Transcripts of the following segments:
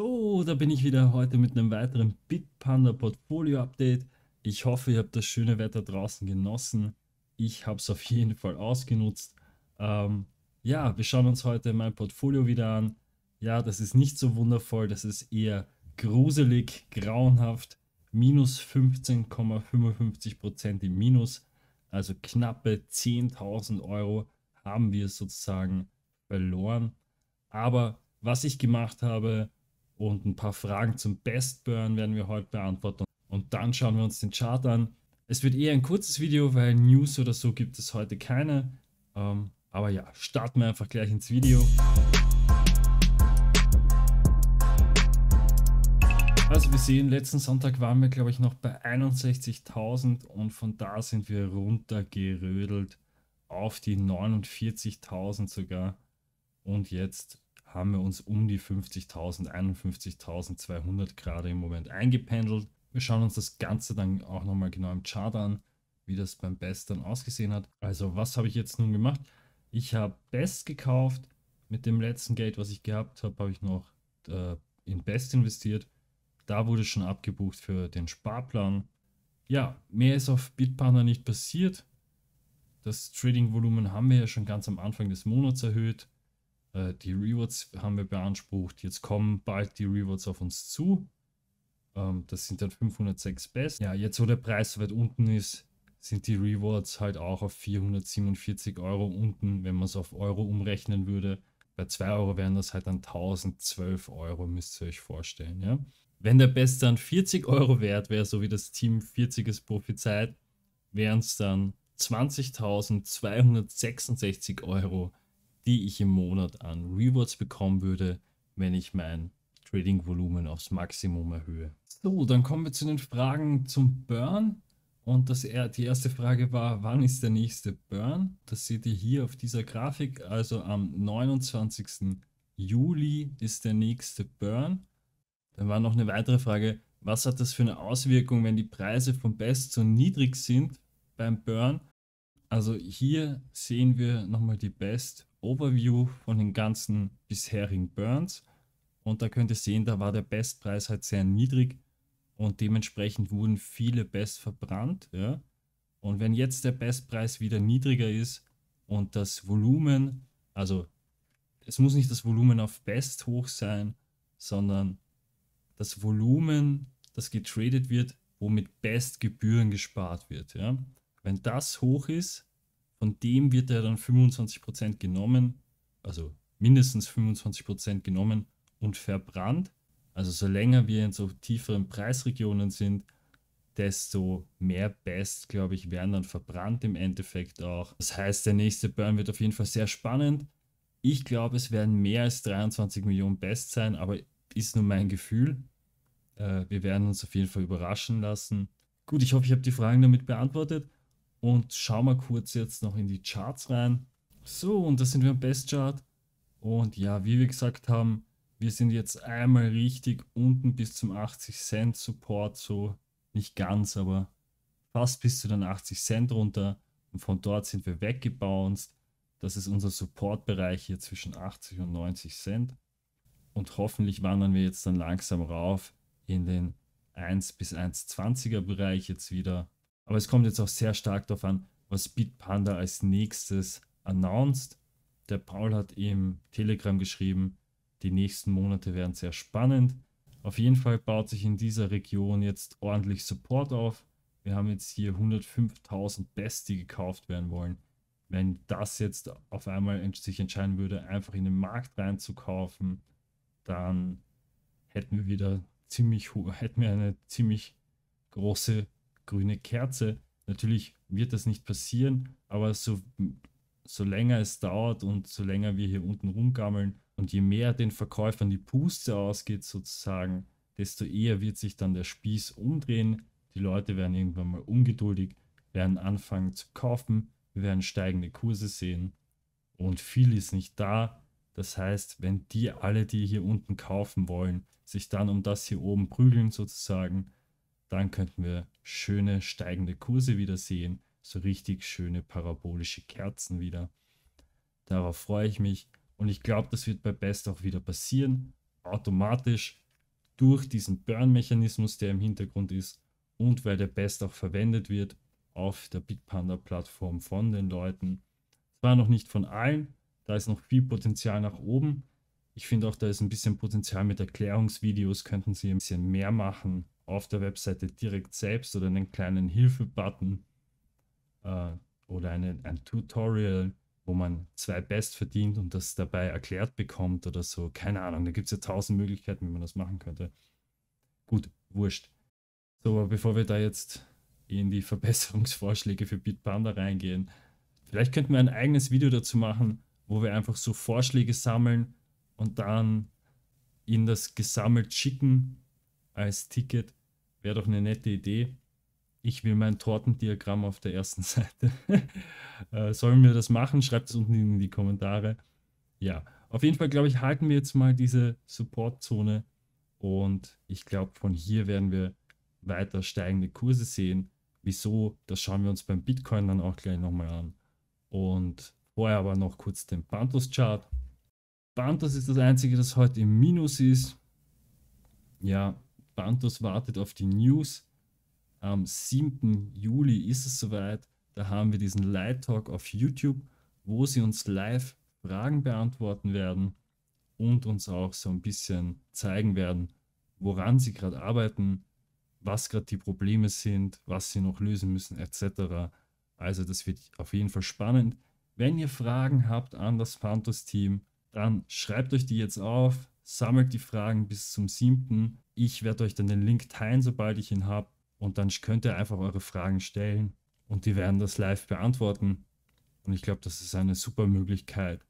So, da bin ich wieder heute mit einem weiteren Bitpanda Portfolio Update. Ich hoffe, ihr habt das schöne Wetter draußen genossen. Ich habe es auf jeden Fall ausgenutzt. Ähm, ja, wir schauen uns heute mein Portfolio wieder an. Ja, das ist nicht so wundervoll, das ist eher gruselig, grauenhaft. Minus 15,55% im Minus, also knappe 10.000 Euro haben wir sozusagen verloren. Aber was ich gemacht habe, und ein paar Fragen zum Best Burn werden wir heute beantworten. Und dann schauen wir uns den Chart an. Es wird eher ein kurzes Video, weil News oder so gibt es heute keine. Ähm, aber ja, starten wir einfach gleich ins Video. Also wir sehen, letzten Sonntag waren wir, glaube ich, noch bei 61.000 und von da sind wir runtergerödelt auf die 49.000 sogar. Und jetzt haben wir uns um die 50.000, 51.200 gerade im Moment eingependelt. Wir schauen uns das Ganze dann auch nochmal genau im Chart an, wie das beim Best dann ausgesehen hat. Also was habe ich jetzt nun gemacht? Ich habe Best gekauft. Mit dem letzten Geld, was ich gehabt habe, habe ich noch äh, in Best investiert. Da wurde schon abgebucht für den Sparplan. Ja, mehr ist auf Bitpanda nicht passiert. Das Trading-Volumen haben wir ja schon ganz am Anfang des Monats erhöht. Äh, die Rewards haben wir beansprucht. Jetzt kommen bald die Rewards auf uns zu. Ähm, das sind dann 506 Best. Ja, jetzt wo der Preis so weit unten ist, sind die Rewards halt auch auf 447 Euro unten, wenn man es auf Euro umrechnen würde. Bei 2 Euro wären das halt dann 1012 Euro, müsst ihr euch vorstellen. Ja? Wenn der Best dann 40 Euro wert wäre, so wie das Team 40 es prophezeit, wären es dann 20.266 Euro die ich im Monat an Rewards bekommen würde, wenn ich mein Trading-Volumen aufs Maximum erhöhe. So, dann kommen wir zu den Fragen zum Burn. Und das, die erste Frage war, wann ist der nächste Burn? Das seht ihr hier auf dieser Grafik. Also am 29. Juli ist der nächste Burn. Dann war noch eine weitere Frage, was hat das für eine Auswirkung, wenn die Preise vom Best so niedrig sind beim Burn? Also hier sehen wir nochmal die Best Overview von den ganzen bisherigen Burns. Und da könnt ihr sehen, da war der Bestpreis halt sehr niedrig und dementsprechend wurden viele Best verbrannt. Ja? Und wenn jetzt der Bestpreis wieder niedriger ist und das Volumen, also es muss nicht das Volumen auf Best hoch sein, sondern das Volumen, das getradet wird, womit Best Gebühren gespart wird. Ja? Wenn das hoch ist, von dem wird er dann 25% genommen, also mindestens 25% genommen und verbrannt. Also so länger wir in so tieferen Preisregionen sind, desto mehr Best, glaube ich, werden dann verbrannt im Endeffekt auch. Das heißt, der nächste Burn wird auf jeden Fall sehr spannend. Ich glaube, es werden mehr als 23 Millionen Best sein, aber ist nur mein Gefühl. Äh, wir werden uns auf jeden Fall überraschen lassen. Gut, ich hoffe, ich habe die Fragen damit beantwortet. Und schauen wir kurz jetzt noch in die Charts rein. So, und da sind wir am Bestchart. Und ja, wie wir gesagt haben, wir sind jetzt einmal richtig unten bis zum 80 Cent Support, so nicht ganz, aber fast bis zu den 80 Cent runter. Und von dort sind wir weggebounced. Das ist unser Supportbereich hier zwischen 80 und 90 Cent. Und hoffentlich wandern wir jetzt dann langsam rauf in den 1 bis 1,20er Bereich jetzt wieder. Aber es kommt jetzt auch sehr stark darauf an, was Bitpanda als nächstes announced. Der Paul hat im Telegram geschrieben, die nächsten Monate werden sehr spannend. Auf jeden Fall baut sich in dieser Region jetzt ordentlich Support auf. Wir haben jetzt hier 105.000 Bests, die gekauft werden wollen. Wenn das jetzt auf einmal sich entscheiden würde, einfach in den Markt reinzukaufen, dann hätten wir wieder ziemlich hätten wir eine ziemlich große grüne Kerze. Natürlich wird das nicht passieren, aber so, so länger es dauert und so länger wir hier unten rumgammeln und je mehr den Verkäufern die Puste ausgeht sozusagen, desto eher wird sich dann der Spieß umdrehen. Die Leute werden irgendwann mal ungeduldig, werden anfangen zu kaufen, wir werden steigende Kurse sehen und viel ist nicht da. Das heißt, wenn die alle, die hier unten kaufen wollen, sich dann um das hier oben prügeln sozusagen, dann könnten wir schöne steigende Kurse wieder sehen, so richtig schöne parabolische Kerzen wieder. Darauf freue ich mich und ich glaube, das wird bei Best auch wieder passieren, automatisch durch diesen Burn-Mechanismus, der im Hintergrund ist und weil der Best auch verwendet wird auf der Bitpanda-Plattform von den Leuten. Zwar noch nicht von allen, da ist noch viel Potenzial nach oben. Ich finde auch, da ist ein bisschen Potenzial mit Erklärungsvideos, könnten sie ein bisschen mehr machen auf der Webseite direkt selbst oder einen kleinen Hilfe-Button äh, oder einen, ein Tutorial, wo man zwei Best verdient und das dabei erklärt bekommt oder so. Keine Ahnung, da gibt es ja tausend Möglichkeiten, wie man das machen könnte. Gut, wurscht. So, aber bevor wir da jetzt in die Verbesserungsvorschläge für Bitpanda reingehen, vielleicht könnten wir ein eigenes Video dazu machen, wo wir einfach so Vorschläge sammeln und dann ihnen das gesammelt schicken als Ticket Wäre doch eine nette Idee. Ich will mein Tortendiagramm auf der ersten Seite. Äh, sollen wir das machen? Schreibt es unten in die Kommentare. Ja, auf jeden Fall, glaube ich, halten wir jetzt mal diese Supportzone. Und ich glaube, von hier werden wir weiter steigende Kurse sehen. Wieso? Das schauen wir uns beim Bitcoin dann auch gleich nochmal an. Und vorher aber noch kurz den Bantos-Chart. Bantos ist das einzige, das heute im Minus ist. Ja, Bantos wartet auf die News. Am 7. Juli ist es soweit. Da haben wir diesen Light Talk auf YouTube, wo sie uns live Fragen beantworten werden und uns auch so ein bisschen zeigen werden, woran sie gerade arbeiten, was gerade die Probleme sind, was sie noch lösen müssen, etc. Also das wird auf jeden Fall spannend. Wenn ihr Fragen habt an das Phantos-Team, dann schreibt euch die jetzt auf, sammelt die Fragen bis zum 7. Ich werde euch dann den Link teilen, sobald ich ihn habe. Und dann könnt ihr einfach eure Fragen stellen und die werden das live beantworten. Und ich glaube, das ist eine super Möglichkeit,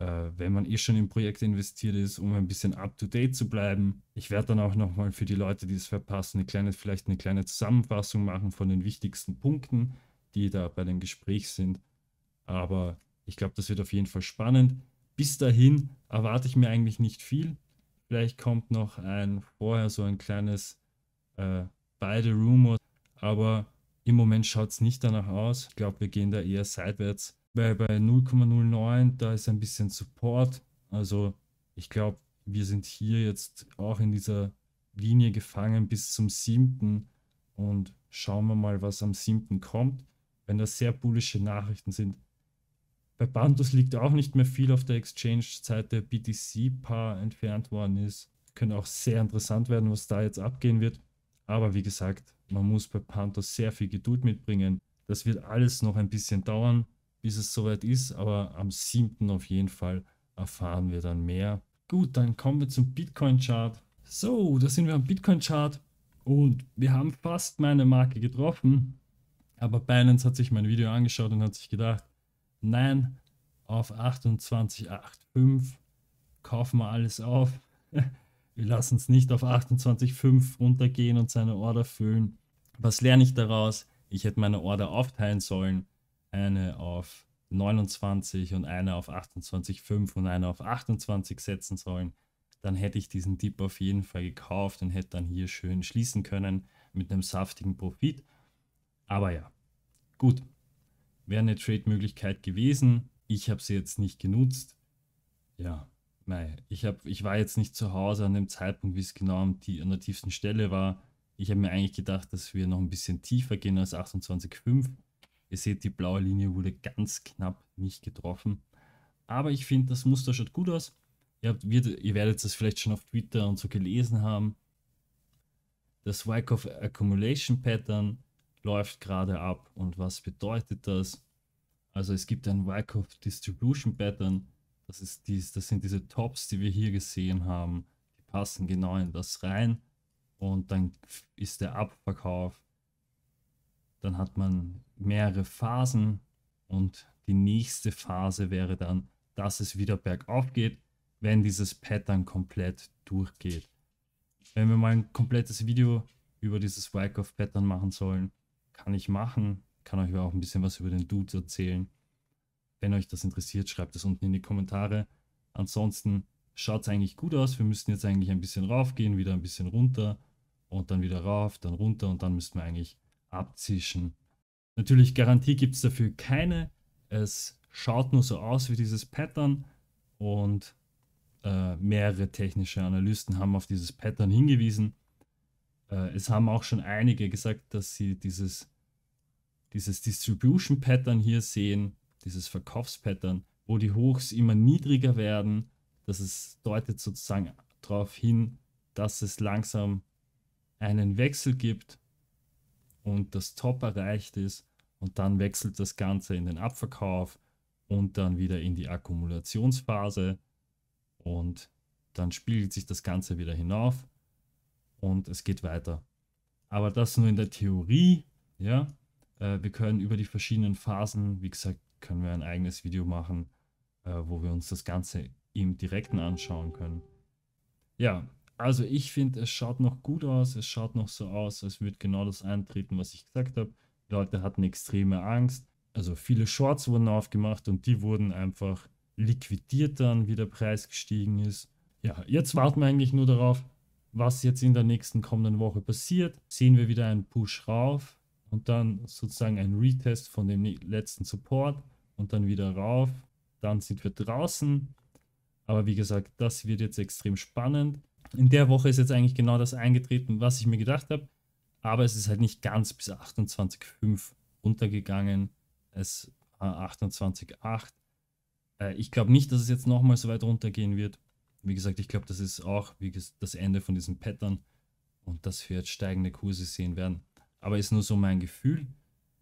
äh, wenn man eh schon in Projekte investiert ist, um ein bisschen up-to-date zu bleiben. Ich werde dann auch nochmal für die Leute, die es verpassen, eine kleine, vielleicht eine kleine Zusammenfassung machen von den wichtigsten Punkten, die da bei dem Gespräch sind. Aber ich glaube, das wird auf jeden Fall spannend. Bis dahin erwarte ich mir eigentlich nicht viel. Vielleicht kommt noch ein vorher so ein kleines äh, beide Rumors, aber im Moment schaut es nicht danach aus. Ich glaube, wir gehen da eher seitwärts. weil bei 0,09, da ist ein bisschen Support. Also ich glaube, wir sind hier jetzt auch in dieser Linie gefangen bis zum 7. Und schauen wir mal, was am 7. kommt. Wenn das sehr bullische Nachrichten sind, bei Bandos liegt auch nicht mehr viel auf der Exchange-Seite. BTC-Paar entfernt worden ist. Könnte auch sehr interessant werden, was da jetzt abgehen wird. Aber wie gesagt, man muss bei Panthers sehr viel Geduld mitbringen. Das wird alles noch ein bisschen dauern, bis es soweit ist. Aber am 7. auf jeden Fall erfahren wir dann mehr. Gut, dann kommen wir zum Bitcoin-Chart. So, da sind wir am Bitcoin-Chart. Und wir haben fast meine Marke getroffen. Aber Binance hat sich mein Video angeschaut und hat sich gedacht, nein, auf 28,85 kaufen wir alles auf. wir lassen es nicht auf 28,5 runtergehen und seine Order füllen. Was lerne ich daraus? Ich hätte meine Order aufteilen sollen. Eine auf 29 und eine auf 28,5 und eine auf 28 setzen sollen. Dann hätte ich diesen Dip auf jeden Fall gekauft und hätte dann hier schön schließen können mit einem saftigen Profit. Aber ja, gut. Wäre eine Trade-Möglichkeit gewesen. Ich habe sie jetzt nicht genutzt. Ja, mei, ich, hab, ich war jetzt nicht zu Hause an dem Zeitpunkt, wie es genau die, an der tiefsten Stelle war. Ich habe mir eigentlich gedacht, dass wir noch ein bisschen tiefer gehen als 28,5. Ihr seht, die blaue Linie wurde ganz knapp nicht getroffen. Aber ich finde, das Muster schaut gut aus. Ihr, habt, ihr werdet das vielleicht schon auf Twitter und so gelesen haben. Das Wyckoff Accumulation Pattern läuft gerade ab und was bedeutet das? Also es gibt ein Wyckoff Distribution Pattern, das, ist dies, das sind diese Tops, die wir hier gesehen haben, die passen genau in das rein und dann ist der Abverkauf, dann hat man mehrere Phasen und die nächste Phase wäre dann, dass es wieder bergauf geht, wenn dieses Pattern komplett durchgeht. Wenn wir mal ein komplettes Video über dieses Wyckoff-Pattern machen sollen, kann ich machen. Kann euch aber auch ein bisschen was über den Dude erzählen. Wenn euch das interessiert, schreibt es unten in die Kommentare. Ansonsten schaut es eigentlich gut aus. Wir müssten jetzt eigentlich ein bisschen raufgehen, wieder ein bisschen runter und dann wieder rauf, dann runter und dann müssten wir eigentlich abzischen. Natürlich Garantie gibt es dafür keine. Es schaut nur so aus wie dieses Pattern und äh, mehrere technische Analysten haben auf dieses Pattern hingewiesen äh, es haben auch schon einige gesagt, dass sie dieses, dieses Distribution-Pattern hier sehen, dieses Verkaufspattern, wo die Hochs immer niedriger werden. Das ist, deutet sozusagen darauf hin, dass es langsam einen Wechsel gibt und das Top erreicht ist und dann wechselt das Ganze in den Abverkauf und dann wieder in die Akkumulationsphase und dann spiegelt sich das Ganze wieder hinauf und es geht weiter. Aber das nur in der Theorie, ja. Äh, wir können über die verschiedenen Phasen, wie gesagt, können wir ein eigenes Video machen, äh, wo wir uns das Ganze im Direkten anschauen können. Ja, also ich finde, es schaut noch gut aus, es schaut noch so aus, als würde genau das eintreten, was ich gesagt habe. Die Leute hatten extreme Angst, also viele Shorts wurden aufgemacht und die wurden einfach liquidiert dann, wie der Preis gestiegen ist. Ja, jetzt warten wir eigentlich nur darauf, was jetzt in der nächsten kommenden Woche passiert, sehen wir wieder einen Push rauf und dann sozusagen ein Retest von dem letzten Support und dann wieder rauf. Dann sind wir draußen. Aber wie gesagt, das wird jetzt extrem spannend. In der Woche ist jetzt eigentlich genau das eingetreten, was ich mir gedacht habe. Aber es ist halt nicht ganz bis 28,5 runtergegangen. Es war 28,8. Äh, ich glaube nicht, dass es jetzt nochmal so weit runtergehen wird wie gesagt, ich glaube, das ist auch wie gesagt, das Ende von diesem Pattern und dass wir jetzt steigende Kurse sehen werden. Aber ist nur so mein Gefühl.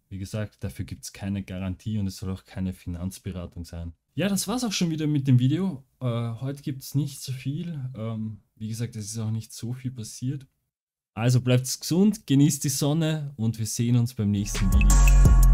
Wie gesagt, dafür gibt es keine Garantie und es soll auch keine Finanzberatung sein. Ja, das war's auch schon wieder mit dem Video. Äh, heute gibt es nicht so viel. Ähm, wie gesagt, es ist auch nicht so viel passiert. Also bleibt gesund, genießt die Sonne und wir sehen uns beim nächsten Video.